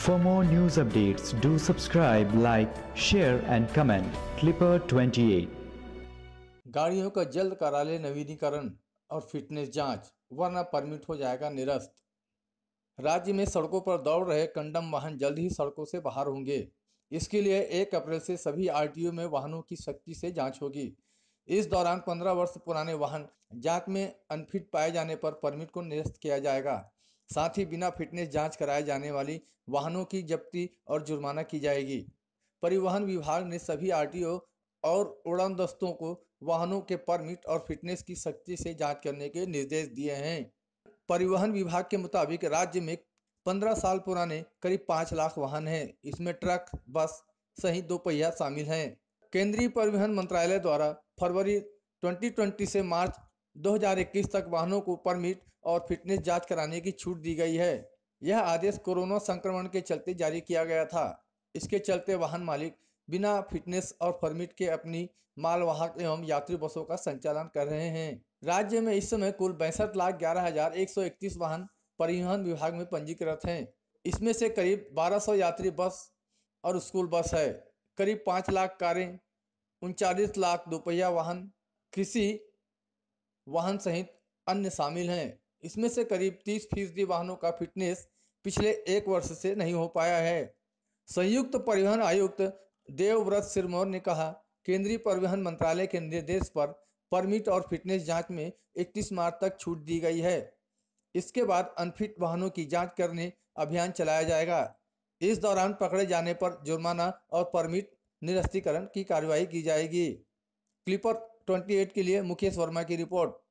For more news updates, do subscribe, like, share and comment. Clipper 28 गाड़ियों का जल्द करा ले नवीनीकरण और फिटनेस जांच वरना परमिट हो जाएगा निरस्त राज्य में सड़कों पर दौड़ रहे कंडम वाहन जल्द ही सड़कों से बाहर होंगे इसके लिए 1 अप्रैल से सभी आरटीओ में वाहनों की सख्ती से जांच होगी इस दौरान 15 वर्ष पुराने वाहन जांच में अनफिट पाए जाने पर परमिट को निरस्त किया जाएगा साथ ही बिना फिटनेस जांच कराए जाने वाली वाहनों की जब्ती और जुर्माना की जाएगी परिवहन विभाग ने सभी आरटीओ और उड़ान दस्तों को वाहनों के परमिट और फिटनेस की सख्ती से जांच करने के निर्देश दिए हैं परिवहन विभाग के मुताबिक राज्य में पंद्रह साल पुराने करीब पाँच लाख वाहन हैं इसमें ट्रक बस सहित दोपहिया शामिल हैं केंद्रीय परिवहन मंत्रालय द्वारा फरवरी 2020 से मार्च 2021 तक वाहनों को परमिट और फिटनेस जांच कराने की छूट दी गई है यह आदेश कोरोना संक्रमण के चलते जारी किया गया था इसके चलते वाहन मालिक बिना फिटनेस और परमिट के अपनी मालवाहक एवं यात्री बसों का संचालन कर रहे हैं राज्य में इस समय कुल बैंसठ लाख ग्यारह हजार एक सौ इकतीस वाहन परिवहन विभाग में पंजीकृत हैं इसमें से करीब बारह सौ यात्री बस और स्कूल बस है करीब पाँच लाख कारें उनचालीस लाख दोपहिया वाहन कृषि वाहन सहित अन्य शामिल हैं इसमें से करीब तीस फीसदी वाहनों का फिटनेस पिछले एक वर्ष से नहीं हो पाया है संयुक्त परिवहन आयुक्त देवव्रत सिरमौर ने कहा केंद्रीय परिवहन मंत्रालय के निर्देश पर परमिट और फिटनेस जांच में 31 मार्च तक छूट दी गई है इसके बाद अनफिट वाहनों की जांच करने अभियान चलाया जाएगा इस दौरान पकड़े जाने पर जुर्माना और परमिट निरस्तीकरण की कार्रवाई की जाएगी क्लिपर ट्वेंटी के लिए मुकेश वर्मा की रिपोर्ट